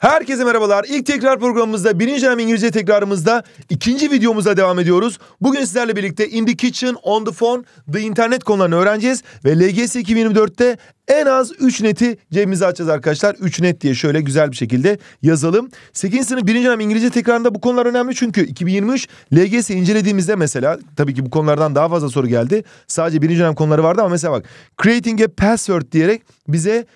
Herkese merhabalar. İlk tekrar programımızda, birinci dönem İngilizce tekrarımızda ikinci videomuza devam ediyoruz. Bugün sizlerle birlikte In the Kitchen, On the Phone, The Internet konularını öğreneceğiz. Ve LGS 2024'te en az 3 neti cebimize açacağız arkadaşlar. 3 net diye şöyle güzel bir şekilde yazalım. 8. sınıf 1. dönem İngilizce tekrarında bu konular önemli çünkü 2023 LGS incelediğimizde mesela tabii ki bu konulardan daha fazla soru geldi. Sadece 1. dönem konuları vardı ama mesela bak creating a password diyerek bize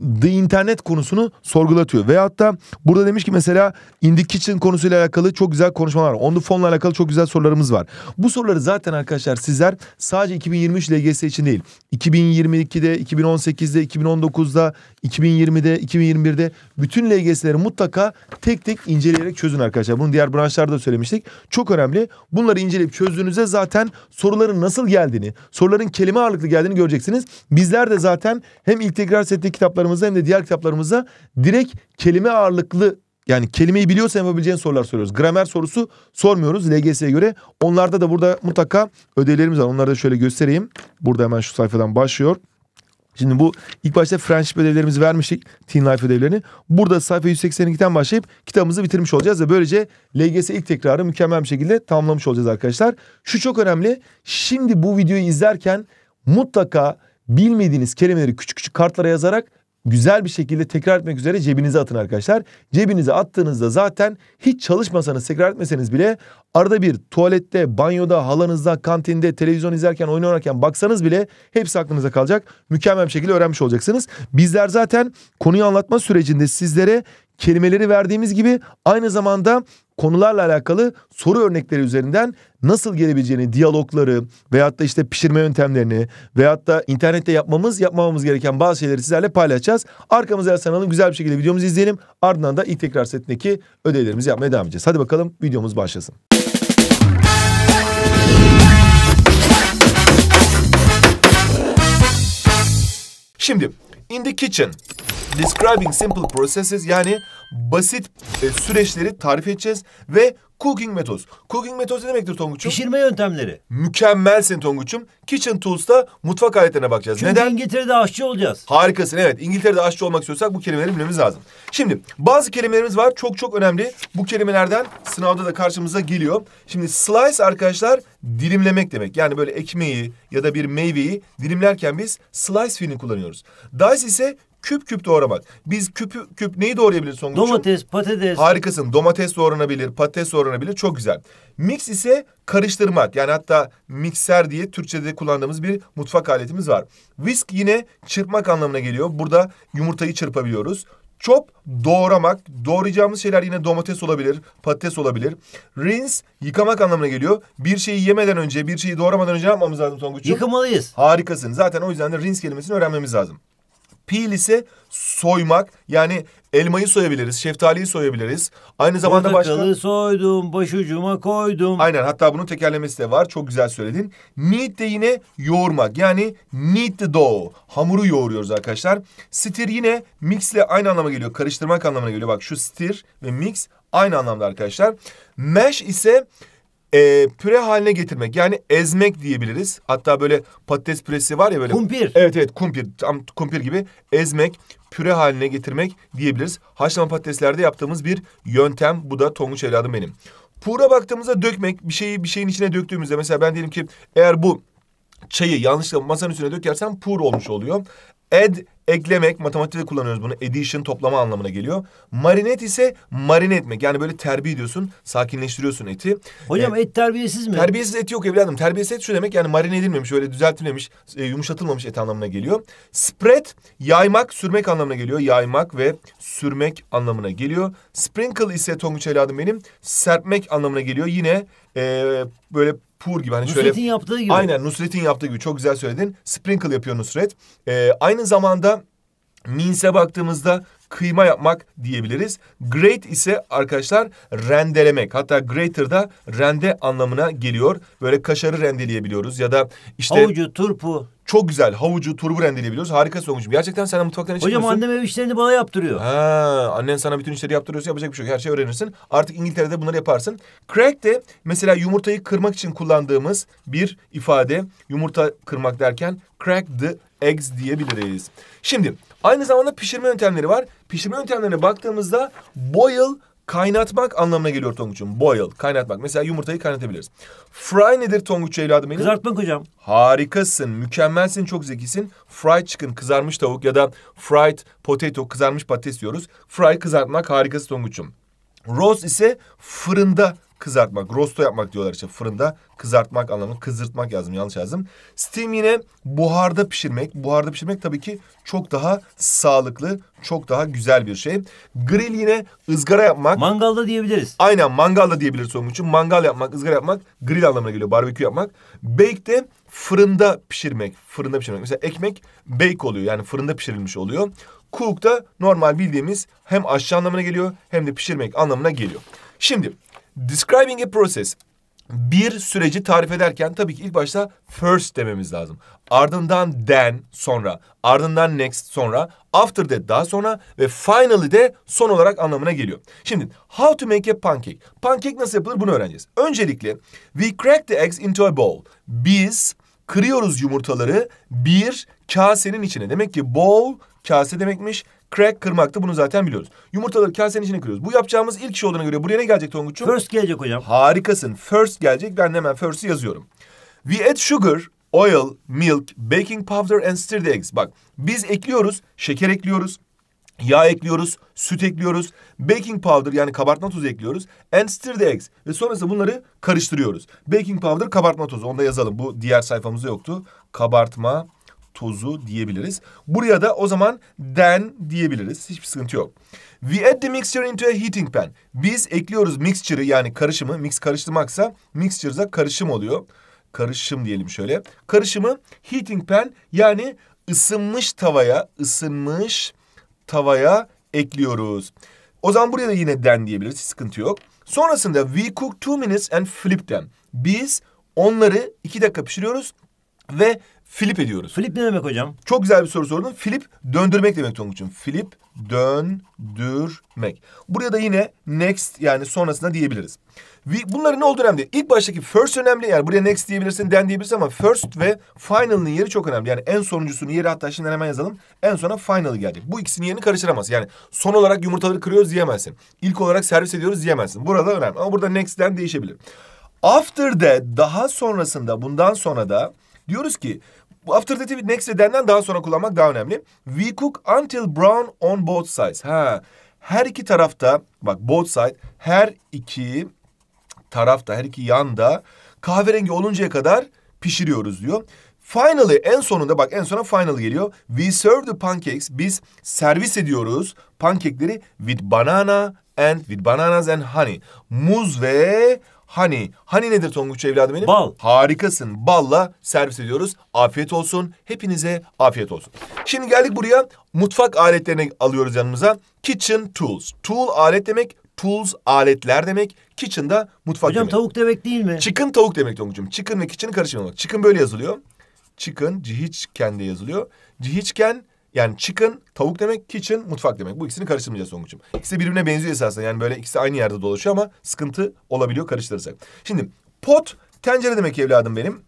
The internet konusunu sorgulatıyor. Ve hatta burada demiş ki mesela In the Kitchen konusuyla alakalı çok güzel konuşmalar var. On the Phone'la alakalı çok güzel sorularımız var. Bu soruları zaten arkadaşlar sizler sadece 2023 LGS için değil. 2022'de, 2018'de, 2019'da, 2020'de, 2021'de bütün LGS'leri mutlaka tek tek inceleyerek çözün arkadaşlar. Bunu diğer branşlarda da söylemiştik. Çok önemli. Bunları inceleyip çözdüğünüzde zaten soruların nasıl geldiğini, soruların kelime ağırlıklı geldiğini göreceksiniz. Bizler de zaten hem integral tekrar setli kitapları kitaplarımıza hem de diğer kitaplarımıza direkt kelime ağırlıklı yani kelimeyi biliyorsan yapabileceğin sorular soruyoruz. Gramer sorusu sormuyoruz LGS'ye göre. Onlarda da burada mutlaka ödevlerimiz var. Onları da şöyle göstereyim. Burada hemen şu sayfadan başlıyor. Şimdi bu ilk başta Friendship ödevlerimizi vermiştik. Teen Life ödevlerini. Burada sayfa 182'den başlayıp kitabımızı bitirmiş olacağız. Ve böylece LGS ilk tekrarı mükemmel bir şekilde tamamlamış olacağız arkadaşlar. Şu çok önemli. Şimdi bu videoyu izlerken mutlaka bilmediğiniz kelimeleri küçük küçük kartlara yazarak güzel bir şekilde tekrar etmek üzere cebinize atın arkadaşlar. Cebinize attığınızda zaten hiç çalışmasanız tekrar etmeseniz bile arada bir tuvalette, banyoda, halanızda, kantinde, televizyon izlerken, oyun oynarken baksanız bile hepsi aklınıza kalacak. Mükemmel bir şekilde öğrenmiş olacaksınız. Bizler zaten konuyu anlatma sürecinde sizlere kelimeleri verdiğimiz gibi aynı zamanda konularla alakalı soru örnekleri üzerinden nasıl gelebileceğini, diyalogları veyahut da işte pişirme yöntemlerini veyahut da internette yapmamız, yapmamamız gereken bazı şeyleri sizlerle paylaşacağız. Arkamızı yaslanalım, güzel bir şekilde videomuzu izleyelim. Ardından da ilk tekrar setindeki ödevlerimizi yapmaya devam edeceğiz. Hadi bakalım videomuz başlasın. Şimdi in the kitchen describing simple processes yani basit e, süreçleri tarif edeceğiz ve cooking methods. Cooking methods ne demektir Tonguç'um? Pişirme yöntemleri. Mükemmelsin Tonguç'um. Kitchen Tools'ta mutfak aletlerine bakacağız. Çünkü Neden? İngiltere'de aşçı olacağız. Harikasın evet. İngiltere'de aşçı olmak istiyorsak bu kelimeleri bilmemiz lazım. Şimdi bazı kelimelerimiz var çok çok önemli. Bu kelimelerden sınavda da karşımıza geliyor. Şimdi slice arkadaşlar dilimlemek demek. Yani böyle ekmeği ya da bir meyveyi dilimlerken biz slice fiilini kullanıyoruz. Dice ise Küp küp doğramak. Biz küp küp neyi doğrayabiliriz Songuç'um? Domates, patates. Harikasın. Domates doğranabilir, patates doğranabilir. Çok güzel. Mix ise karıştırmak. Yani hatta mikser diye Türkçe'de kullandığımız bir mutfak aletimiz var. Whisk yine çırpmak anlamına geliyor. Burada yumurtayı çırpabiliyoruz. Chop doğramak. Doğrayacağımız şeyler yine domates olabilir, patates olabilir. Rinse yıkamak anlamına geliyor. Bir şeyi yemeden önce, bir şeyi doğramadan önce yapmamız lazım Tonguç'um? Yıkamalıyız. Harikasın. Zaten o yüzden de rinse kelimesini öğrenmemiz lazım. Pil ise soymak. Yani elmayı soyabiliriz, şeftaliyi soyabiliriz. Aynı zamanda Portakalı başka... soydum, başucuma koydum. Aynen hatta bunun tekerlemesi de var. Çok güzel söyledin. Knead de yine yoğurmak. Yani knead the dough. Hamuru yoğuruyoruz arkadaşlar. Stir yine mix ile aynı anlama geliyor. Karıştırmak anlamına geliyor. Bak şu stir ve mix aynı anlamda arkadaşlar. Mash ise e, püre haline getirmek. Yani ezmek diyebiliriz. Hatta böyle patates püresi var ya böyle. Kumpir. Evet evet kumpir. Tam kumpir gibi ezmek, püre haline getirmek diyebiliriz. Haşlama patateslerde yaptığımız bir yöntem. Bu da tonguç evladım benim. Pura baktığımızda dökmek, bir şeyi bir şeyin içine döktüğümüzde mesela ben diyelim ki eğer bu çayı yanlışlıkla masanın üstüne dökersem pur olmuş oluyor. Ed Eklemek, matematikte kullanıyoruz bunu. Addition toplama anlamına geliyor. Marinet ise marine etmek. Yani böyle terbiye ediyorsun, sakinleştiriyorsun eti. Hocam ee, et terbiyesiz mi? Terbiyesiz et yok evladım. Terbiyesiz et şu demek yani marine edilmemiş, öyle düzeltilmemiş, e, yumuşatılmamış et anlamına geliyor. Spread, yaymak, sürmek anlamına geliyor. Yaymak ve sürmek anlamına geliyor. Sprinkle ise Tonguç evladım benim serpmek anlamına geliyor. Yine e, böyle pur gibi. Hani Nusret'in şöyle, yaptığı gibi. Aynen Nusret'in yaptığı gibi. Çok güzel söyledin. Sprinkle yapıyor Nusret. Ee, aynı zamanda Mins'e baktığımızda kıyma yapmak diyebiliriz. Great ise arkadaşlar rendelemek. Hatta greater da rende anlamına geliyor. Böyle kaşarı rendeleyebiliyoruz ya da işte... Havucu, turpu. Çok güzel. Havucu, turbu rendeleyebiliyoruz. Harika sonuç. Gerçekten sen mutfaktan hiç Hocam annem ev işlerini bana yaptırıyor. Ha, annen sana bütün işleri yaptırıyorsa yapacak bir şey yok. Her şeyi öğrenirsin. Artık İngiltere'de bunları yaparsın. Crack de mesela yumurtayı kırmak için kullandığımız bir ifade. Yumurta kırmak derken crack the eggs diyebiliriz. Şimdi aynı zamanda pişirme yöntemleri var. Pişirme yöntemlerine baktığımızda boil kaynatmak anlamına geliyor Tonguç'um. Boil, kaynatmak. Mesela yumurtayı kaynatabiliriz. Fry nedir Tonguç evladım benim? Kızartmak hocam. Harikasın, mükemmelsin, çok zekisin. Fried chicken, kızarmış tavuk ya da fried potato, kızarmış patates diyoruz. Fry kızartmak harikası Tonguç'um. Roast ise fırında kızartmak. Rosto yapmak diyorlar işte fırında. Kızartmak anlamında kızırtmak yazdım yanlış yazdım. Steam yine buharda pişirmek. Buharda pişirmek tabii ki çok daha sağlıklı, çok daha güzel bir şey. Grill yine ızgara yapmak. Mangalda diyebiliriz. Aynen mangalda diyebiliriz onun için. Mangal yapmak, ızgara yapmak grill anlamına geliyor. Barbekü yapmak. Bake de fırında pişirmek. Fırında pişirmek. Mesela ekmek bake oluyor. Yani fırında pişirilmiş oluyor. Cook da normal bildiğimiz hem aşçı anlamına geliyor hem de pişirmek anlamına geliyor. Şimdi Describing a process. Bir süreci tarif ederken tabii ki ilk başta first dememiz lazım. Ardından then sonra, ardından next sonra, after that daha sonra ve finally de son olarak anlamına geliyor. Şimdi how to make a pancake. Pancake nasıl yapılır bunu öğreneceğiz. Öncelikle we crack the eggs into a bowl. Biz kırıyoruz yumurtaları bir kasenin içine. Demek ki bowl kase demekmiş. Crack kırmaktı bunu zaten biliyoruz. Yumurtaları kasenin içine kırıyoruz. Bu yapacağımız ilk şey olduğuna göre buraya ne gelecek Tonguç'um? First gelecek hocam. Harikasın. First gelecek. Ben hemen first'ı yazıyorum. We add sugar, oil, milk, baking powder and stirred eggs. Bak biz ekliyoruz, şeker ekliyoruz, yağ ekliyoruz, süt ekliyoruz, baking powder yani kabartma tozu ekliyoruz and stir the eggs. Ve sonrasında bunları karıştırıyoruz. Baking powder kabartma tozu onu da yazalım. Bu diğer sayfamızda yoktu. Kabartma tozu diyebiliriz. Buraya da o zaman den diyebiliriz. Hiçbir sıkıntı yok. We add the mixture into a heating pan. Biz ekliyoruz mixture'ı yani karışımı. Mix karıştırmaksa mixture'da karışım oluyor. Karışım diyelim şöyle. Karışımı heating pan yani ısınmış tavaya, ısınmış tavaya ekliyoruz. O zaman buraya da yine den diyebiliriz. Hiç sıkıntı yok. Sonrasında we cook two minutes and flip them. Biz onları iki dakika pişiriyoruz ve Flip ediyoruz. Flip ne demek hocam? Çok güzel bir soru sordun. Flip döndürmek demek Tonguç'un. Flip döndürmek. Buraya da yine next yani sonrasında diyebiliriz. Bunların ne olduğu önemli değil. İlk baştaki first önemli. Yani buraya next diyebilirsin, then diyebilirsin ama first ve final'ın yeri çok önemli. Yani en sonuncusunun yeri hatta şimdi hemen yazalım. En sona finalı gelecek. Bu ikisinin yerini karıştıramaz. Yani son olarak yumurtaları kırıyoruz diyemezsin. İlk olarak servis ediyoruz diyemezsin. Burada önemli. Ama burada next'den değişebilir. After de daha sonrasında bundan sonra da diyoruz ki bu after the tip next edenden daha sonra kullanmak daha önemli. We cook until brown on both sides. Ha. Her iki tarafta bak both side her iki tarafta her iki yanda kahverengi oluncaya kadar pişiriyoruz diyor. Finally en sonunda bak en sona final geliyor. We serve the pancakes. Biz servis ediyoruz pankekleri with banana and with bananas and honey. Muz ve hani. Hani nedir Tonguç evladım benim? Bal. Harikasın. Balla servis ediyoruz. Afiyet olsun. Hepinize afiyet olsun. Şimdi geldik buraya. Mutfak aletlerini alıyoruz yanımıza. Kitchen tools. Tool alet demek. Tools aletler demek. Kitchen da mutfak Hocam, demek. tavuk demek değil mi? Chicken tavuk demek Tonguç'um. Chicken ve kitchen karışımı. Chicken böyle yazılıyor. Chicken, de yazılıyor. Cihicken yani chicken tavuk demek, kitchen mutfak demek. Bu ikisini karıştırmayacağız Songuç'um. İkisi birbirine benziyor esasında. Yani böyle ikisi aynı yerde dolaşıyor ama sıkıntı olabiliyor karıştırırsak. Şimdi pot tencere demek evladım benim.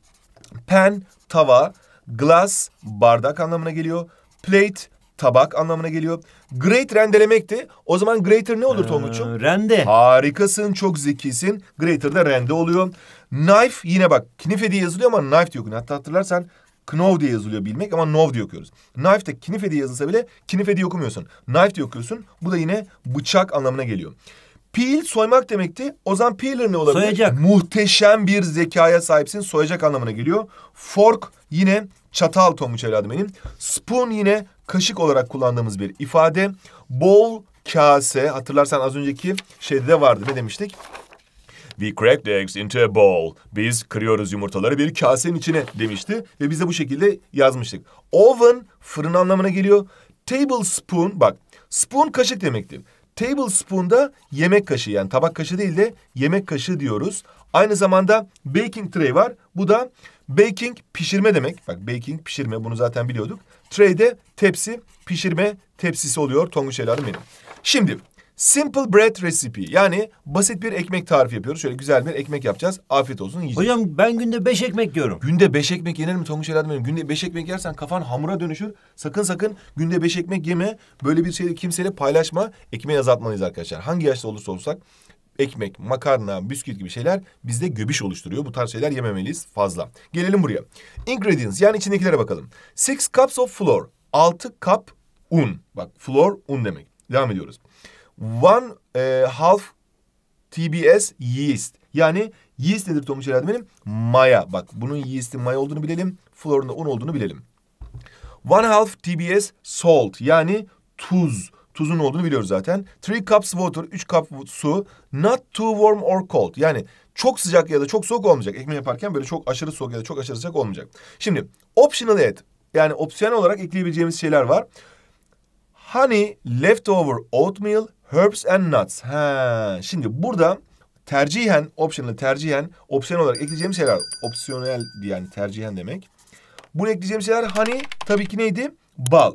Pen tava, glass bardak anlamına geliyor. Plate tabak anlamına geliyor. Great rendelemekti. O zaman greater ne olur ee, Tonguç'um? Rende. Harikasın, çok zekisin. Greater da rende oluyor. Knife yine bak, knife diye yazılıyor ama knife diyor. Hatta hatırlarsan Knov diye yazılıyor bilmek ama Nov diye okuyoruz. de knife diye yazılsa bile knife diye okumuyorsun. Knife diye okuyorsun. Bu da yine bıçak anlamına geliyor. Peel soymak demekti. O zaman peeler ne olabilir? Soyacak. Muhteşem bir zekaya sahipsin. Soyacak anlamına geliyor. Fork yine çatal Tomuç evladım benim. Spoon yine kaşık olarak kullandığımız bir ifade. Bowl kase hatırlarsan az önceki şeyde de vardı ne demiştik? We crack the eggs into a bowl. Biz kırıyoruz yumurtaları bir kasenin içine demişti ve biz de bu şekilde yazmıştık. Oven fırın anlamına geliyor. Tablespoon bak spoon kaşık demekti. Tablespoon da yemek kaşığı yani tabak kaşığı değil de yemek kaşığı diyoruz. Aynı zamanda baking tray var. Bu da baking pişirme demek. Bak baking pişirme bunu zaten biliyorduk. Tray de tepsi pişirme tepsisi oluyor Tonguç Elar'ın benim. Şimdi Simple bread recipe yani basit bir ekmek tarifi yapıyoruz. Şöyle güzel bir ekmek yapacağız. Afiyet olsun yiyeceğiz. Hocam ben günde beş ekmek yiyorum. Günde beş ekmek yenir mi Tonguç Helal Günde beş ekmek yersen kafan hamura dönüşür. Sakın sakın günde beş ekmek yeme. Böyle bir şeyi kimseyle paylaşma. Ekmeği azaltmalıyız arkadaşlar. Hangi yaşta olursa olsak ekmek, makarna, bisküvit gibi şeyler bizde göbüş oluşturuyor. Bu tarz şeyler yememeliyiz fazla. Gelelim buraya. Ingredients yani içindekilere bakalım. Six cups of flour. Altı kap un. Bak flour un demek. Devam ediyoruz one e, half TBS yeast. Yani yeast nedir Tomuç herhalde benim? Maya. Bak bunun yeast'in maya olduğunu bilelim. da un olduğunu bilelim. One half TBS salt. Yani tuz. Tuzun olduğunu biliyoruz zaten. Three cups water. Üç kap su. Not too warm or cold. Yani çok sıcak ya da çok soğuk olmayacak. Ekmeği yaparken böyle çok aşırı soğuk ya da çok aşırı sıcak olmayacak. Şimdi optional add. Yani opsiyon olarak ekleyebileceğimiz şeyler var. Honey, leftover oatmeal, Herbs and nuts. He. Şimdi burada tercihen, optionalı tercihen, opsiyon olarak ekleyeceğim şeyler opsiyonel yani tercihen demek. Bunu ekleyeceğim şeyler hani tabii ki neydi? Bal.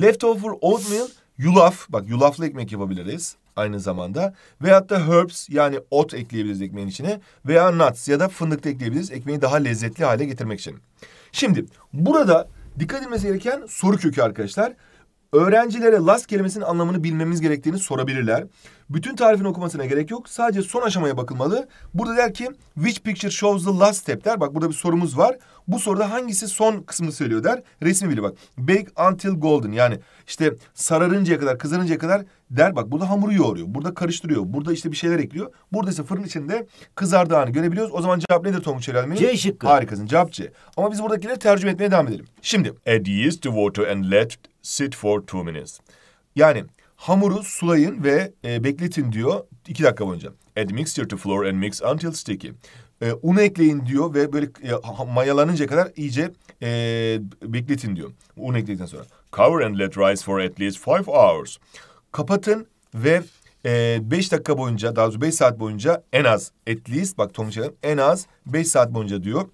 Leftover oatmeal, yulaf. Bak yulaflı ekmek yapabiliriz aynı zamanda. Veyahut da herbs yani ot ekleyebiliriz ekmeğin içine. Veya nuts ya da fındık da ekleyebiliriz ekmeği daha lezzetli hale getirmek için. Şimdi burada dikkat edilmesi gereken soru kökü arkadaşlar. Öğrencilere last kelimesinin anlamını bilmemiz gerektiğini sorabilirler. Bütün tarifin okumasına gerek yok. Sadece son aşamaya bakılmalı. Burada der ki which picture shows the last step der. Bak burada bir sorumuz var. Bu soruda hangisi son kısmı söylüyor der. Resmi bile bak. Bake until golden yani işte sararıncaya kadar kızarıncaya kadar der bak burada hamuru yoğuruyor. Burada karıştırıyor. Burada işte bir şeyler ekliyor. Burada ise fırın içinde kızardığını görebiliyoruz. O zaman cevap nedir Tonguç Çelalmi? C şıkkı. Harikasın cevap C. Ama biz buradakileri tercüme etmeye devam edelim. Şimdi. Add yeast to water and let sit for two minutes. Yani hamuru sulayın ve e, bekletin diyor iki dakika boyunca. Add mixture to flour and mix until sticky. E, unu ekleyin diyor ve böyle e, mayalanınca kadar iyice e, bekletin diyor. Un ekledikten sonra. Cover and let rise for at least five hours kapatın ve e, dakika boyunca daha doğrusu 5 saat boyunca en az at least bak Tom Chelton en az 5 saat boyunca diyor.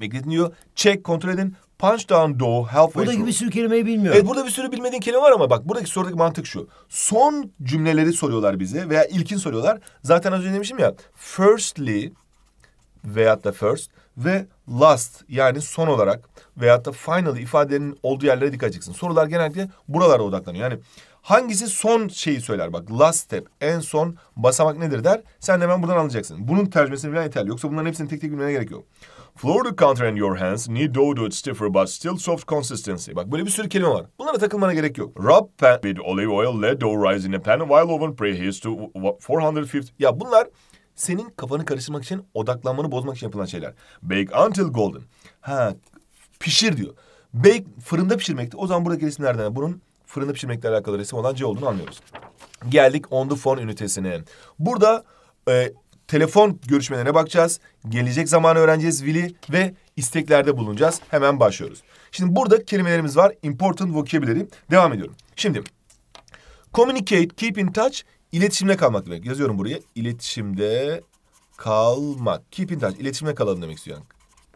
Bekletin diyor. Check kontrol edin. Punch down door. halfway Burada through. bir sürü kelimeyi bilmiyorum. Evet burada bir sürü bilmediğin kelime var ama bak buradaki sorudaki mantık şu. Son cümleleri soruyorlar bize veya ilkin soruyorlar. Zaten az önce demişim ya. Firstly veyahut da first ve last yani son olarak veyahut da final ifadenin olduğu yerlere dikkat edeceksin. Sorular genellikle buralara odaklanıyor. Yani hangisi son şeyi söyler bak last step en son basamak nedir der. Sen de hemen buradan anlayacaksın. Bunun tercümesini bilen yeterli. Yoksa bunların hepsini tek tek bilmene gerek yok. Floor the counter in your hands, knee dough to its stiffer but still soft consistency. Bak böyle bir sürü kelime var. Bunlara takılmana gerek yok. Rub pan with olive oil, let dough rise in a pan while oven preheats to 450. Ya bunlar senin kafanı karıştırmak için odaklanmanı bozmak için yapılan şeyler. Bake until golden. Ha pişir diyor. Bake fırında pişirmekti. O zaman buradaki resim nereden? Bunun fırında pişirmekle alakalı resim olan C olduğunu anlıyoruz. Geldik on the phone ünitesine. Burada e, telefon görüşmelerine bakacağız. Gelecek zamanı öğreneceğiz Willy ve isteklerde bulunacağız. Hemen başlıyoruz. Şimdi burada kelimelerimiz var. Important vocabulary. Devam ediyorum. Şimdi communicate, keep in touch, İletişimde kalmak demek. Yazıyorum buraya. İletişimde kalmak. Keep in touch. İletişimde kalalım demek istiyor. Yani.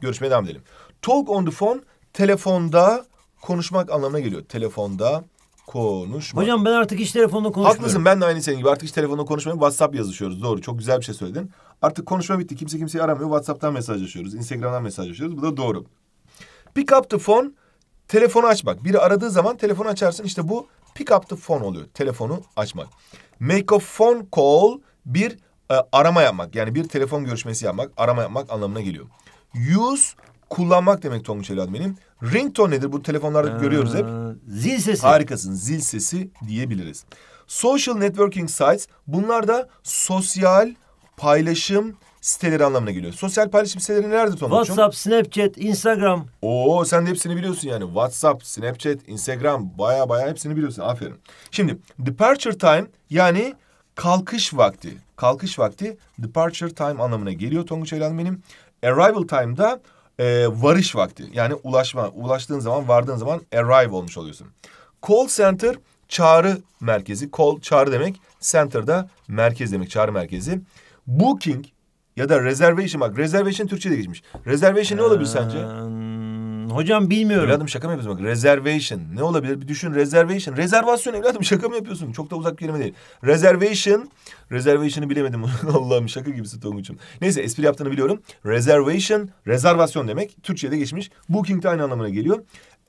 Görüşmeye devam edelim. Talk on the phone. Telefonda konuşmak anlamına geliyor. Telefonda konuşmak. Hocam ben artık hiç telefonda konuşmuyorum. Haklısın ben de aynı senin gibi. Artık hiç telefonda konuşmuyorum. WhatsApp yazışıyoruz. Doğru. Çok güzel bir şey söyledin. Artık konuşma bitti. Kimse kimseyi aramıyor. WhatsApp'tan mesajlaşıyoruz. Instagram'dan mesajlaşıyoruz. Bu da doğru. Pick up the phone. Telefonu açmak. Biri aradığı zaman telefonu açarsın. İşte bu Pick up the phone oluyor. Telefonu açmak. Make a phone call bir e, arama yapmak. Yani bir telefon görüşmesi yapmak, arama yapmak anlamına geliyor. Use kullanmak demek Tonguç evladım benim. Ringtone nedir? Bu telefonlarda ee, görüyoruz hep. Zil sesi. Harikasın. Zil sesi diyebiliriz. Social networking sites bunlar da sosyal paylaşım siteleri anlamına geliyor. Sosyal paylaşım siteleri nelerdir Tonguç'um? WhatsApp, Snapchat, Instagram. Oo sen de hepsini biliyorsun yani. WhatsApp, Snapchat, Instagram baya baya hepsini biliyorsun. Aferin. Şimdi departure time yani kalkış vakti. Kalkış vakti departure time anlamına geliyor Tonguç Eylan benim. Arrival time da e, varış vakti. Yani ulaşma, ulaştığın zaman, vardığın zaman arrive olmuş oluyorsun. Call center çağrı merkezi. Call çağrı demek, center da merkez demek, çağrı merkezi. Booking ya da reservation bak reservation Türkçe'de geçmiş. Reservation ne olabilir sence? Ee, hocam bilmiyorum. Evladım şaka mı yapıyorsun bak reservation ne olabilir bir düşün reservation. Rezervasyon evladım şaka mı yapıyorsun? Çok da uzak kelime değil. Reservation. Reservation'ı bilemedim Allah'ım şaka gibisin Tonguç'um. Neyse espri yaptığını biliyorum. Reservation rezervasyon demek. Türkçe'de geçmiş. Booking aynı anlamına geliyor.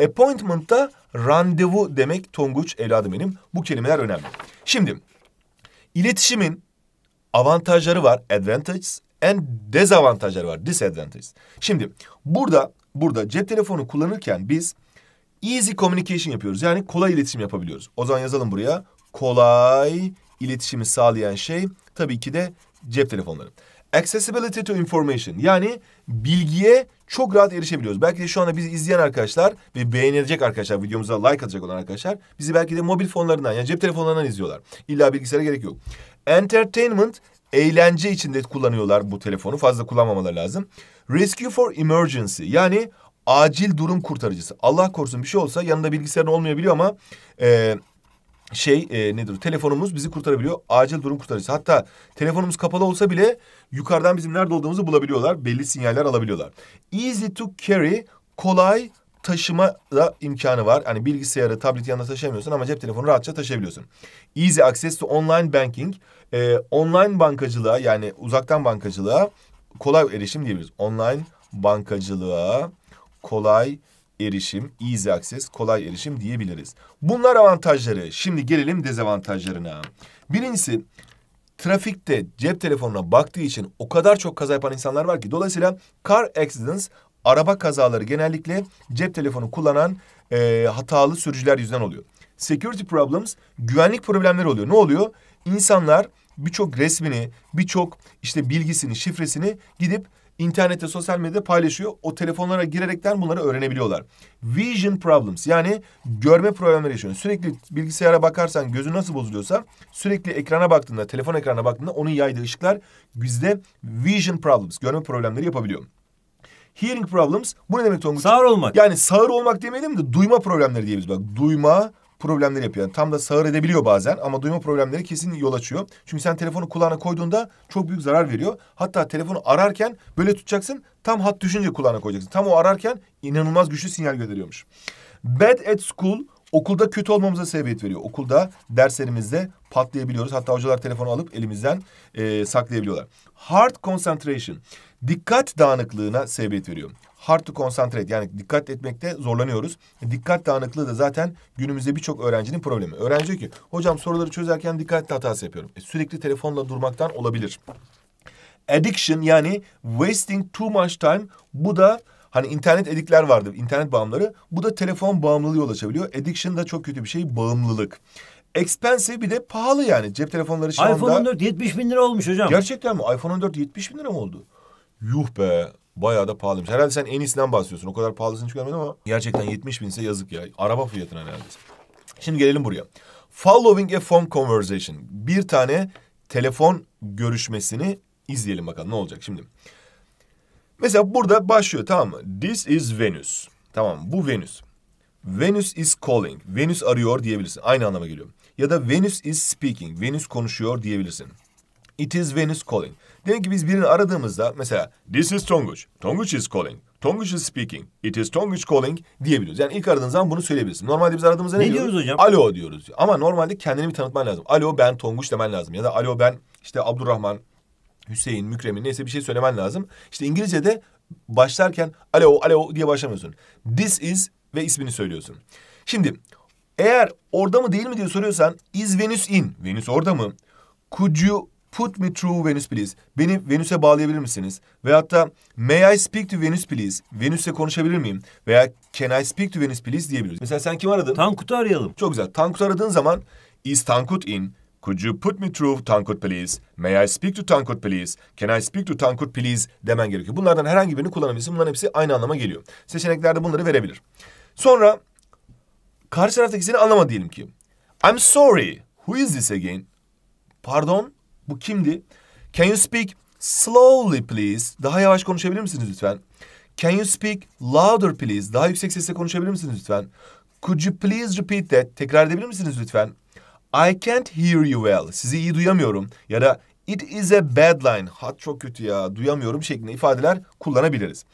Appointment da randevu demek Tonguç evladım benim. Bu kelimeler önemli. Şimdi iletişimin avantajları var advantages en dezavantajları var. disadvantages. Şimdi burada burada cep telefonu kullanırken biz easy communication yapıyoruz. Yani kolay iletişim yapabiliyoruz. O zaman yazalım buraya. Kolay iletişimi sağlayan şey tabii ki de cep telefonları. Accessibility to information yani bilgiye çok rahat erişebiliyoruz. Belki de şu anda bizi izleyen arkadaşlar ve beğenilecek arkadaşlar, videomuza like atacak olan arkadaşlar bizi belki de mobil fonlarından yani cep telefonlarından izliyorlar. İlla bilgisayara gerek yok. Entertainment eğlence içinde kullanıyorlar bu telefonu. Fazla kullanmamaları lazım. Rescue for Emergency yani acil durum kurtarıcısı. Allah korusun bir şey olsa yanında bilgisayarın olmayabiliyor ama e, şey e, nedir telefonumuz bizi kurtarabiliyor. Acil durum kurtarıcısı. Hatta telefonumuz kapalı olsa bile yukarıdan bizim nerede olduğumuzu bulabiliyorlar. Belli sinyaller alabiliyorlar. Easy to carry kolay taşıma da imkanı var. Hani bilgisayarı, tableti yanında taşıyamıyorsun ama cep telefonu rahatça taşıyabiliyorsun. Easy access to online banking. E, online bankacılığa yani uzaktan bankacılığa kolay erişim diyebiliriz. Online bankacılığa kolay erişim, easy access, kolay erişim diyebiliriz. Bunlar avantajları. Şimdi gelelim dezavantajlarına. Birincisi trafikte cep telefonuna baktığı için o kadar çok kaza yapan insanlar var ki dolayısıyla car accidents araba kazaları genellikle cep telefonu kullanan e, hatalı sürücüler yüzünden oluyor. Security problems güvenlik problemleri oluyor. Ne oluyor? İnsanlar birçok resmini, birçok işte bilgisini, şifresini gidip internette, sosyal medyada paylaşıyor. O telefonlara girerekten bunları öğrenebiliyorlar. Vision problems yani görme problemleri yaşıyorsun. Sürekli bilgisayara bakarsan gözün nasıl bozuluyorsa sürekli ekrana baktığında, telefon ekranına baktığında onun yaydığı ışıklar bizde vision problems, görme problemleri yapabiliyor. Hearing problems bu ne demek Tonguç? Sağır olmak. Yani sağır olmak demeyelim de duyma problemleri diye bak. Duyma problemleri yapıyor. Yani tam da sağır edebiliyor bazen ama duyma problemleri kesin yol açıyor. Çünkü sen telefonu kulağına koyduğunda çok büyük zarar veriyor. Hatta telefonu ararken böyle tutacaksın tam hat düşünce kulağına koyacaksın. Tam o ararken inanılmaz güçlü sinyal gönderiyormuş. Bad at school okulda kötü olmamıza sebebiyet veriyor. Okulda derslerimizde patlayabiliyoruz. Hatta hocalar telefonu alıp elimizden e, saklayabiliyorlar. Hard concentration. Dikkat dağınıklığına sebebiyet veriyor. Hard to concentrate yani dikkat etmekte zorlanıyoruz. Dikkat dağınıklığı da zaten günümüzde birçok öğrencinin problemi. Öğrenci diyor ki hocam soruları çözerken dikkat hatası yapıyorum. E, sürekli telefonla durmaktan olabilir. Addiction yani wasting too much time bu da Hani internet edikler vardı, internet bağımları. Bu da telefon bağımlılığı yol açabiliyor. Addiction da çok kötü bir şey, bağımlılık. Expensive bir de pahalı yani. Cep telefonları şu anda... iPhone 14 70 bin lira olmuş hocam. Gerçekten mi? iPhone 14 70 bin lira mı oldu? Yuh be. Bayağı da pahalıymış. Herhalde sen en iyisinden bahsediyorsun. O kadar pahalısını hiç görmedim ama gerçekten 70 bin ise yazık ya. Araba fiyatına herhalde. Şimdi gelelim buraya. Following a phone conversation. Bir tane telefon görüşmesini izleyelim bakalım ne olacak şimdi. Mesela burada başlıyor tamam mı? This is Venus. Tamam bu Venus. Venus is calling. Venus arıyor diyebilirsin. Aynı anlama geliyor. Ya da Venus is speaking. Venus konuşuyor diyebilirsin. It is Venus calling. Demek ki biz birini aradığımızda mesela this is Tonguç. Tonguç is calling. Tonguç is speaking. It is Tonguç calling diyebiliyoruz. Yani ilk aradığınız zaman bunu söyleyebilirsin. Normalde biz aradığımızda ne, ne diyoruz? diyoruz hocam? Alo diyoruz. Ama normalde kendini bir tanıtman lazım. Alo ben Tonguç demen lazım. Ya da alo ben işte Abdurrahman, Hüseyin, Mükremin neyse bir şey söylemen lazım. İşte İngilizce'de başlarken alo alo diye başlamıyorsun. This is ve ismini söylüyorsun. Şimdi eğer orada mı değil mi diye soruyorsan is Venus in? Venus orada mı? Could you Put me through Venus please. Beni Venüs'e bağlayabilir misiniz? Veyahut da May I speak to Venus please? Venüs'le konuşabilir miyim? Veya Can I speak to Venus please diyebiliriz. Mesela sen kim aradın? Tankut'u arayalım. Çok güzel. Tankut'u aradığın zaman is Tankut in? Could you put me through Tankut please? May I speak to Tankut please? Can I speak to Tankut please? Demen gerekiyor. Bunlardan herhangi birini kullanabilirsin. Bunların hepsi aynı anlama geliyor. Seçeneklerde bunları verebilir. Sonra karşı taraftaki taraftakisini anlama diyelim ki. I'm sorry. Who is this again? Pardon? Bu kimdi? Can you speak slowly please? Daha yavaş konuşabilir misiniz lütfen? Can you speak louder please? Daha yüksek sesle konuşabilir misiniz lütfen? Could you please repeat that? Tekrar edebilir misiniz lütfen? I can't hear you well. Sizi iyi duyamıyorum. Ya da it is a bad line. Hat çok kötü ya duyamıyorum şeklinde ifadeler kullanabiliriz.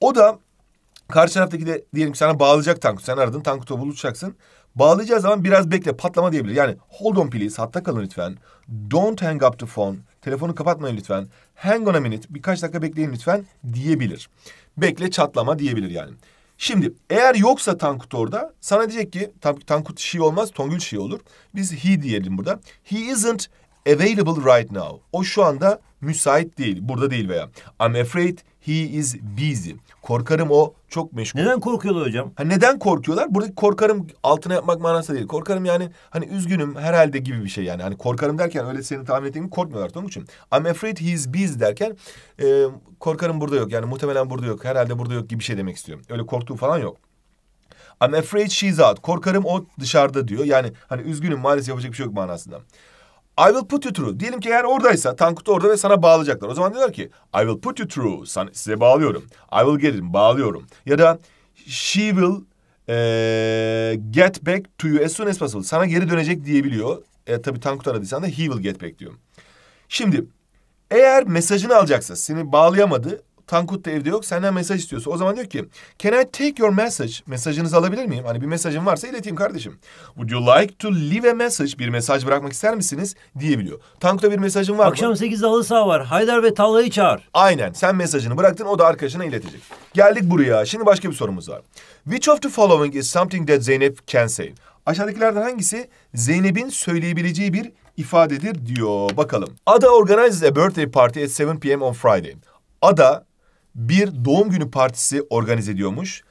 O da karşı taraftaki de diyelim ki sana bağlayacak tank. Sen aradın tankı Tankut'u bulacaksın. Bağlayacağı zaman biraz bekle patlama diyebilir. Yani hold on please hatta kalın lütfen. Don't hang up the phone. Telefonu kapatmayın lütfen. Hang on a minute birkaç dakika bekleyin lütfen diyebilir. Bekle çatlama diyebilir yani. Şimdi eğer yoksa Tankut orada sana diyecek ki Tankut şey olmaz Tongül şey olur. Biz he diyelim burada. He isn't available right now. O şu anda müsait değil. Burada değil veya I'm afraid he is busy. Korkarım o çok meşgul. Neden korkuyorlar hocam? Ha, neden korkuyorlar? Buradaki korkarım altına yapmak manası değil. Korkarım yani hani üzgünüm herhalde gibi bir şey yani. Hani korkarım derken öyle seni tahmin ettiğim korkmuyorlar Tonguç'um. I'm afraid he is busy derken e, korkarım burada yok. Yani muhtemelen burada yok. Herhalde burada yok gibi bir şey demek istiyorum. Öyle korktuğu falan yok. I'm afraid she's out. Korkarım o dışarıda diyor. Yani hani üzgünüm maalesef yapacak bir şey yok manasında. I will put you through. Diyelim ki eğer oradaysa Tankut orada ve sana bağlayacaklar. O zaman diyorlar ki I will put you through. Sana, size bağlıyorum. I will get in. Bağlıyorum. Ya da she will e, get back to you as soon as possible. Sana geri dönecek diyebiliyor. E, tabii Tankut aradıysan da he will get back diyor. Şimdi eğer mesajını alacaksa seni bağlayamadı Tankut da evde yok. Senden mesaj istiyorsa. O zaman diyor ki Can I take your message? Mesajınızı alabilir miyim? Hani bir mesajın varsa ileteyim kardeşim. Would you like to leave a message? Bir mesaj bırakmak ister misiniz? Diyebiliyor. Tankut'a bir mesajın var Akşam mı? Akşam 8'de halı saha var. Haydar ve Talha'yı çağır. Aynen. Sen mesajını bıraktın. O da arkadaşına iletecek. Geldik buraya. Şimdi başka bir sorumuz var. Which of the following is something that Zeynep can say? Aşağıdakilerden hangisi Zeynep'in söyleyebileceği bir ifadedir diyor. Bakalım. Ada organizes a birthday party at 7 p.m. on Friday. Ada bir doğum günü partisi organize ediyormuş.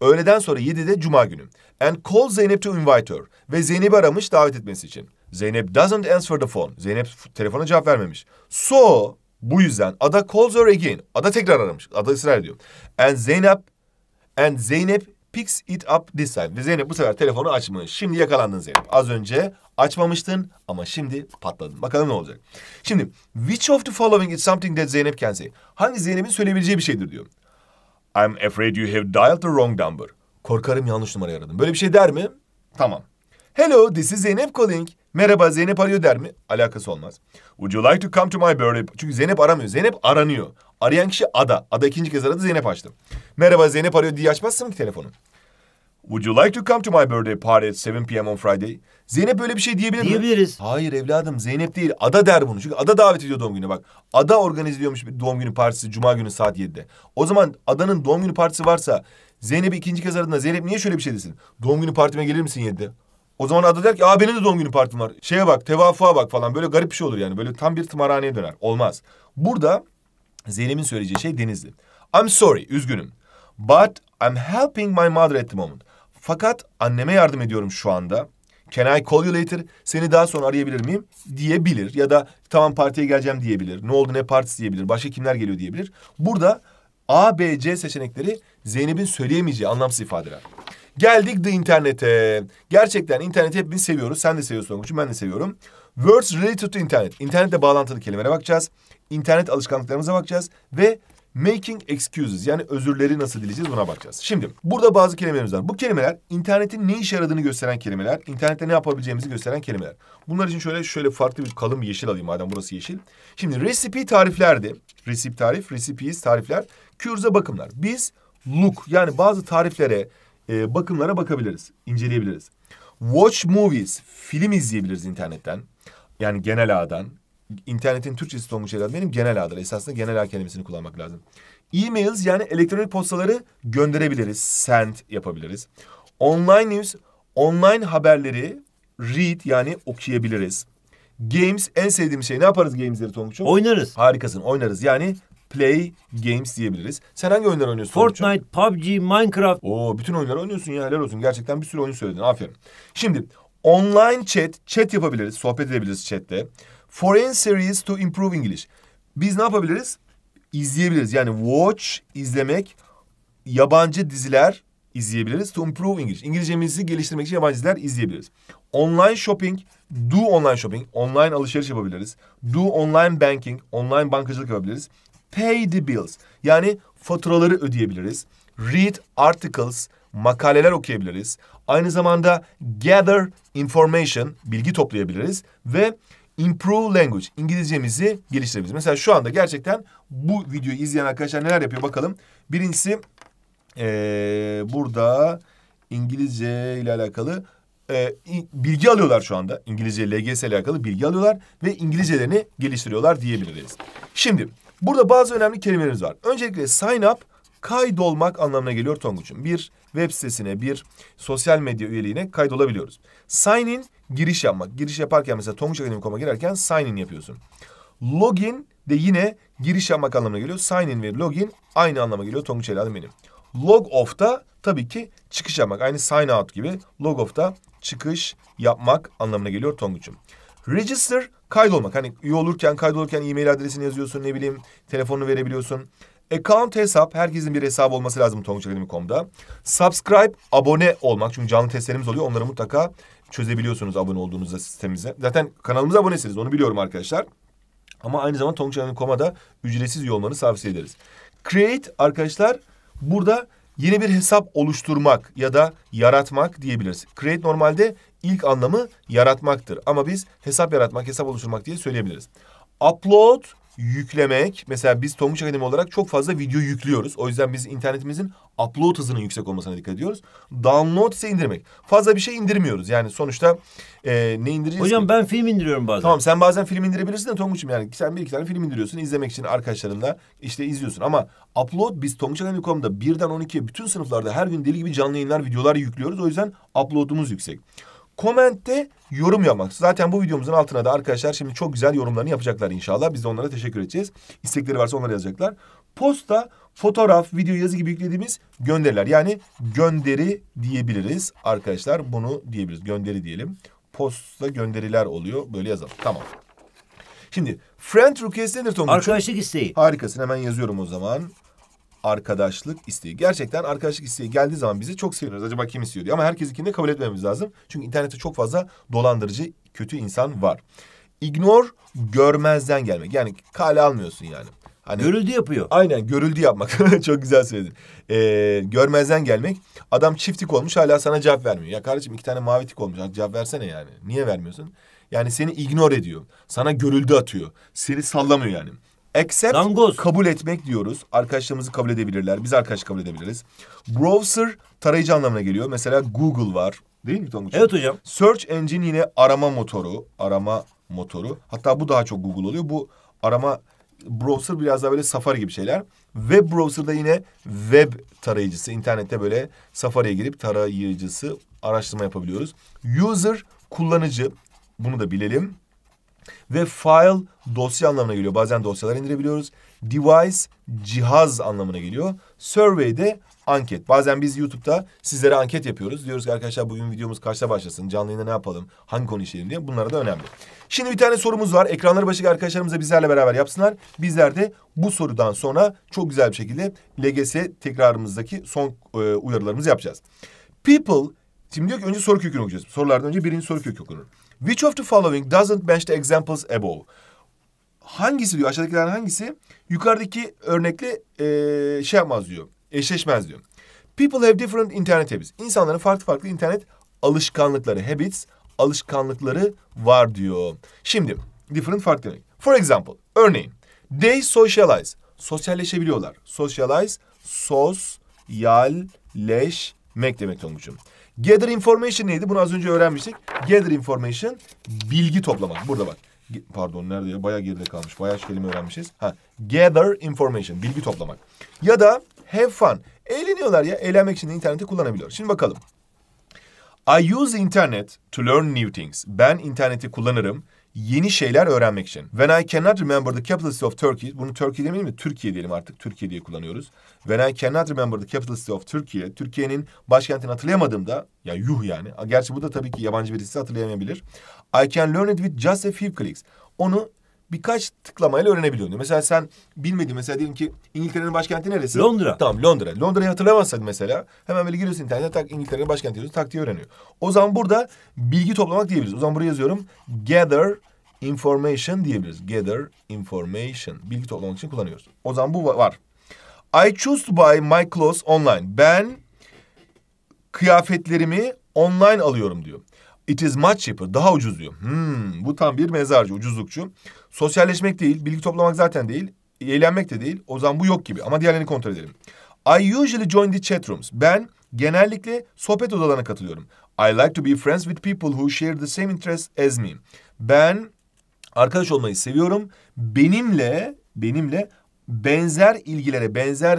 Öğleden sonra 7'de cuma günü. And call Zeynep to invite her. Ve Zeynep'i aramış davet etmesi için. Zeynep doesn't answer the phone. Zeynep telefona cevap vermemiş. So bu yüzden Ada calls her again. Ada tekrar aramış. Ada ısrar ediyor. And Zeynep and Zeynep Pix it up this time. Ve Zeynep bu sefer telefonu açmış. Şimdi yakalandın Zeynep. Az önce açmamıştın ama şimdi patladın. Bakalım ne olacak. Şimdi which of the following is something that Zeynep can say? Hangi Zeynep'in söyleyebileceği bir şeydir diyor. I'm afraid you have dialed the wrong number. Korkarım yanlış numara aradım. Böyle bir şey der mi? Tamam. Hello, this is Zeynep calling. Merhaba Zeynep arıyor der mi? Alakası olmaz. Would you like to come to my birthday? Çünkü Zeynep aramıyor. Zeynep aranıyor. Arayan kişi Ada. Ada ikinci kez aradı Zeynep açtı. Merhaba Zeynep arıyor diye açmazsın ki telefonu. Would you like to come to my birthday party at 7 p.m. on Friday? Zeynep böyle bir şey diyebilir mi? Diyebiliriz. Hayır evladım Zeynep değil. Ada der bunu. Çünkü Ada davet ediyor doğum günü bak. Ada organize ediyormuş bir doğum günü partisi Cuma günü saat 7'de. O zaman Ada'nın doğum günü partisi varsa Zeynep ikinci kez aradığında Zeynep niye şöyle bir şey desin? Doğum günü partime gelir misin 7'de? O zaman ada der ki aa de doğum günü partim var. Şeye bak tevafuğa bak falan böyle garip bir şey olur yani. Böyle tam bir tımarhaneye döner. Olmaz. Burada Zeynep'in söyleyeceği şey Denizli. I'm sorry üzgünüm. But I'm helping my mother at the moment. Fakat anneme yardım ediyorum şu anda. Can I call you later? Seni daha sonra arayabilir miyim? Diyebilir. Ya da tamam partiye geleceğim diyebilir. Ne oldu ne partisi diyebilir. Başka kimler geliyor diyebilir. Burada A, B, C seçenekleri Zeynep'in söyleyemeyeceği anlamsız ifadeler. Geldik de internete. Gerçekten interneti hepimiz seviyoruz. Sen de seviyorsun Onguç'um ben de seviyorum. Words related to internet. İnternetle bağlantılı kelimelere bakacağız. İnternet alışkanlıklarımıza bakacağız. Ve making excuses yani özürleri nasıl dileyeceğiz buna bakacağız. Şimdi burada bazı kelimelerimiz var. Bu kelimeler internetin ne işe yaradığını gösteren kelimeler. internette ne yapabileceğimizi gösteren kelimeler. Bunlar için şöyle şöyle farklı bir kalın bir yeşil alayım madem burası yeşil. Şimdi recipe tariflerdi. recipe tarif, recipes tarifler. Cures'e bakımlar. Biz look yani bazı tariflere e, bakımlara bakabiliriz, inceleyebiliriz. Watch movies, film izleyebiliriz internetten. Yani genel ağdan. İnternetin Türkçesi olmuş şeyler benim genel ağdır. Esasında genel ağ kelimesini kullanmak lazım. E-mails yani elektronik postaları gönderebiliriz, send yapabiliriz. Online news, online haberleri read yani okuyabiliriz. Games en sevdiğim şey. Ne yaparız gamesleri Tonguç'um? Oynarız. Harikasın oynarız. Yani play games diyebiliriz. Sen hangi oyunlar oynuyorsun? Fortnite, PUBG, Minecraft. Oo bütün oyunları oynuyorsun ya helal olsun. Gerçekten bir sürü oyun söyledin. Aferin. Şimdi online chat, chat yapabiliriz. Sohbet edebiliriz chatte. Foreign series to improve English. Biz ne yapabiliriz? İzleyebiliriz. Yani watch, izlemek, yabancı diziler izleyebiliriz. To improve English. İngilizcemizi geliştirmek için yabancı diziler izleyebiliriz. Online shopping, do online shopping, online alışveriş yapabiliriz. Do online banking, online bankacılık yapabiliriz pay the bills yani faturaları ödeyebiliriz. Read articles makaleler okuyabiliriz. Aynı zamanda gather information bilgi toplayabiliriz ve improve language İngilizcemizi geliştirebiliriz. Mesela şu anda gerçekten bu videoyu izleyen arkadaşlar neler yapıyor bakalım. Birincisi ee, burada İngilizce ile alakalı bilgi alıyorlar şu anda. İngilizce LGS ile alakalı bilgi alıyorlar ve İngilizcelerini geliştiriyorlar diyebiliriz. Şimdi Burada bazı önemli kelimelerimiz var. Öncelikle sign up kaydolmak anlamına geliyor Tonguç'un. Bir web sitesine, bir sosyal medya üyeliğine kaydolabiliyoruz. Sign in giriş yapmak. Giriş yaparken mesela Tonguç Akademi.com'a girerken sign in yapıyorsun. Login de yine giriş yapmak anlamına geliyor. Sign in ve login aynı anlama geliyor Tonguç Eladım benim. Log off da tabii ki çıkış yapmak. Aynı sign out gibi log off da çıkış yapmak anlamına geliyor Tonguç'um. Register kaydolmak. Hani üye olurken kaydolurken e-mail adresini yazıyorsun ne bileyim telefonunu verebiliyorsun. Account hesap. Herkesin bir hesabı olması lazım tonguçakademi.com'da. Subscribe abone olmak. Çünkü canlı testlerimiz oluyor. Onları mutlaka çözebiliyorsunuz abone olduğunuzda sistemimize. Zaten kanalımıza abonesiniz. Onu biliyorum arkadaşlar. Ama aynı zamanda tonguçakademi.com'a da ücretsiz üye olmanı tavsiye ederiz. Create arkadaşlar burada yeni bir hesap oluşturmak ya da yaratmak diyebiliriz. Create normalde ilk anlamı yaratmaktır ama biz hesap yaratmak, hesap oluşturmak diye söyleyebiliriz. Upload yüklemek. Mesela biz Tonguç Akademi olarak çok fazla video yüklüyoruz. O yüzden biz internetimizin upload hızının yüksek olmasına dikkat ediyoruz. Download ise indirmek. Fazla bir şey indirmiyoruz. Yani sonuçta e, ne indireceğiz Hocam ki? ben film indiriyorum bazen. Tamam sen bazen film indirebilirsin de Tonguç'um yani sen bir iki tane film indiriyorsun. izlemek için arkadaşlarınla işte izliyorsun. Ama upload biz tonguçakademi.com'da birden 12'ye bütün sınıflarda her gün deli gibi canlı yayınlar videolar yüklüyoruz. O yüzden upload'umuz yüksek. Komente yorum yapmak. Zaten bu videomuzun altına da arkadaşlar şimdi çok güzel yorumlarını yapacaklar inşallah. Biz de onlara teşekkür edeceğiz. İstekleri varsa onları yazacaklar. Posta fotoğraf, video, yazı gibi yüklediğimiz gönderiler. Yani gönderi diyebiliriz arkadaşlar. Bunu diyebiliriz. Gönderi diyelim. Posta gönderiler oluyor. Böyle yazalım. Tamam. Şimdi friend request nedir Tonguç? Arkadaşlık isteği. Harikasın hemen yazıyorum o zaman arkadaşlık isteği. Gerçekten arkadaşlık isteği geldiği zaman bizi çok seviniriz. Acaba kim istiyor diye. Ama herkesinkini de kabul etmemiz lazım. Çünkü internette çok fazla dolandırıcı, kötü insan var. Ignore görmezden gelmek. Yani kale almıyorsun yani. Hani, görüldü yapıyor. Aynen görüldü yapmak. çok güzel söyledin. Ee, görmezden gelmek. Adam çiftlik olmuş hala sana cevap vermiyor. Ya kardeşim iki tane mavi tik olmuş. Cevap versene yani. Niye vermiyorsun? Yani seni ignore ediyor. Sana görüldü atıyor. Seni sallamıyor yani. Accept Dangoz. kabul etmek diyoruz. Arkadaşlarımızı kabul edebilirler. Biz arkadaş kabul edebiliriz. Browser tarayıcı anlamına geliyor. Mesela Google var. Değil mi Tonguç? Evet hocam. Search engine yine arama motoru. Arama motoru. Hatta bu daha çok Google oluyor. Bu arama browser biraz daha böyle Safari gibi şeyler. Web browser da yine web tarayıcısı. internette böyle Safari'ye girip tarayıcısı araştırma yapabiliyoruz. User kullanıcı. Bunu da bilelim. Ve file dosya anlamına geliyor. Bazen dosyalar indirebiliyoruz. Device cihaz anlamına geliyor. Survey de anket. Bazen biz YouTube'da sizlere anket yapıyoruz. Diyoruz ki arkadaşlar bugün videomuz kaçta başlasın? Canlı yayında ne yapalım? Hangi konu işleyelim diye. Bunlara da önemli. Şimdi bir tane sorumuz var. Ekranları başındaki arkadaşlarımıza bizlerle beraber yapsınlar. Bizler de bu sorudan sonra çok güzel bir şekilde LGS tekrarımızdaki son e, uyarılarımızı yapacağız. People Şimdi diyor ki önce soru kökünü okuyacağız. Sorulardan önce birinci soru kökü okunur. Which of the following doesn't match the examples above? Hangisi diyor aşağıdakilerden hangisi yukarıdaki örnekle ee, şey yapmaz diyor. Eşleşmez diyor. People have different internet habits. İnsanların farklı farklı internet alışkanlıkları, habits, alışkanlıkları var diyor. Şimdi different farklı demek. For example, örneğin they socialize. Sosyalleşebiliyorlar. Socialize, sosyalleşmek demek olmuşum. Gather information neydi? Bunu az önce öğrenmiştik. Gather information bilgi toplamak. Burada bak. Pardon nerede ya? Bayağı geride kalmış. Bayağı kelime öğrenmişiz. Ha, gather information bilgi toplamak. Ya da have fun. Eğleniyorlar ya. Eğlenmek için de interneti kullanabiliyor. Şimdi bakalım. I use internet to learn new things. Ben interneti kullanırım yeni şeyler öğrenmek için. When I cannot remember the capital city of Turkey, bunu Turkey demeyelim mi? Türkiye diyelim artık, Türkiye diye kullanıyoruz. When I cannot remember the capital city of Turkey, Türkiye'nin başkentini hatırlayamadığımda, ya yuh yani, gerçi bu da tabii ki yabancı birisi hatırlayamayabilir. I can learn it with just a few clicks. Onu birkaç tıklamayla öğrenebiliyorsun. Mesela sen bilmediğin mesela diyelim ki İngiltere'nin başkenti neresi? Londra. Tamam Londra. Londra'yı hatırlamazsak mesela hemen böyle giriyorsun internete tak İngiltere'nin başkenti yazıyorsun tak diye öğreniyor. O zaman burada bilgi toplamak diyebiliriz. O zaman buraya yazıyorum gather information diyebiliriz. Gather information. Bilgi toplamak için kullanıyoruz. O zaman bu var. I choose to buy my clothes online. Ben kıyafetlerimi online alıyorum diyor. It is much cheaper. Daha ucuz diyor. Hmm, bu tam bir mezarcı, ucuzlukçu. Sosyalleşmek değil, bilgi toplamak zaten değil, eğlenmek de değil. O zaman bu yok gibi ama diğerlerini kontrol edelim. I usually join the chat rooms. Ben genellikle sohbet odalarına katılıyorum. I like to be friends with people who share the same interests as me. Ben arkadaş olmayı seviyorum. Benimle, benimle benzer ilgilere, benzer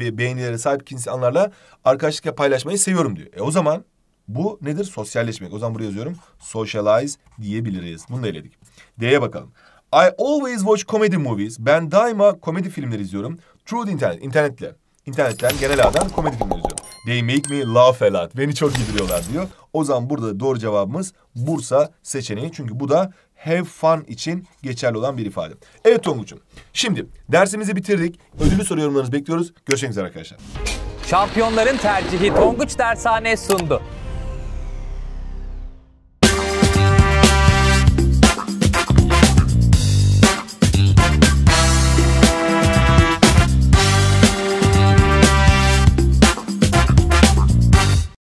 e, beğenilere sahip insanlarla arkadaşlıkla paylaşmayı seviyorum diyor. E o zaman bu nedir? Sosyalleşmek. O zaman buraya yazıyorum. Socialize diyebiliriz. Bunu da eledik. D'ye bakalım. I always watch comedy movies. Ben daima komedi filmleri izliyorum. Through the internet, internetle. İnternetten genel adam komedi filmleri izliyorum. They make me laugh a lot. Beni çok güldürüyorlar diyor. O zaman burada doğru cevabımız Bursa seçeneği. Çünkü bu da have fun için geçerli olan bir ifade. Evet Tonguç'um. Şimdi dersimizi bitirdik. Ödülü soru yorumlarınızı bekliyoruz. Görüşmek üzere arkadaşlar. Şampiyonların tercihi Tonguç Dershane sundu.